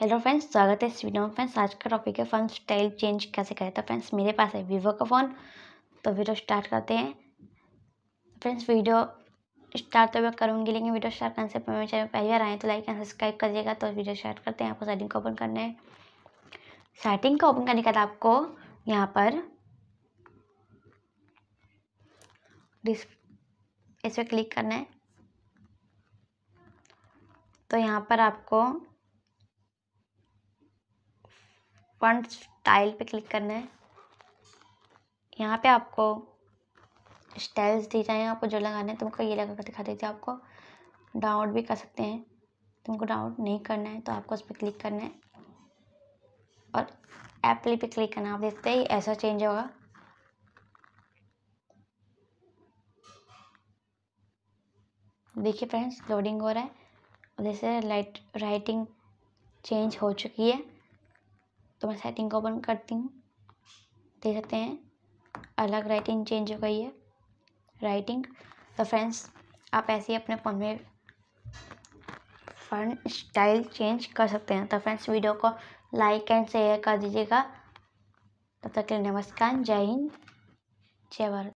hello friends स्वागत है इस वीडियो में फ्रेंड्स आज का टॉपिक है फ़ोन स्टाइल चेंज कैसे करें तो फ्रेंड्स मेरे पास है वीवो का फ़ोन तो वीडियो स्टार्ट करते हैं फ्रेंड्स वीडियो स्टार्ट तो मैं करूँगी लेकिन वीडियो स्टार्ट करने से मेरे चैनल पहली बार आए तो लाइक एंड सब्सक्राइब करिएगा तो वीडियो स्टार्ट करते हैं आपको सेटिंग को ओपन करना है सेटिंग को ओपन करने के बाद आपको यहाँ पर डिस इस पर क्लिक करना है तो यहाँ पर आपको फॉन्ट स्टाइल पे क्लिक करना है यहाँ पे आपको स्टाइल्स दी जाए आपको जो लगाना है तुमको ये लगा कर दिखा देती है आपको डाउनलोड भी कर सकते हैं तुमको डाउनलोड नहीं करना है तो आपको उस पर क्लिक करना है और एप्पली पे क्लिक करना आप देखते हैं ऐसा चेंज होगा देखिए फ्रेंड्स लोडिंग हो रहा है और जैसे लाइट राइटिंग चेंज हो चुकी है तो मैं सेटिंग को ओपन करती हूँ देख सकते हैं अलग राइटिंग चेंज हो गई है राइटिंग तो फ्रेंड्स आप ऐसे ही अपने फ़ोन में फन स्टाइल चेंज कर सकते हैं तो फ्रेंड्स वीडियो को लाइक एंड शेयर कर दीजिएगा तब तक के लिए नमस्कार जय हिंद जय भारत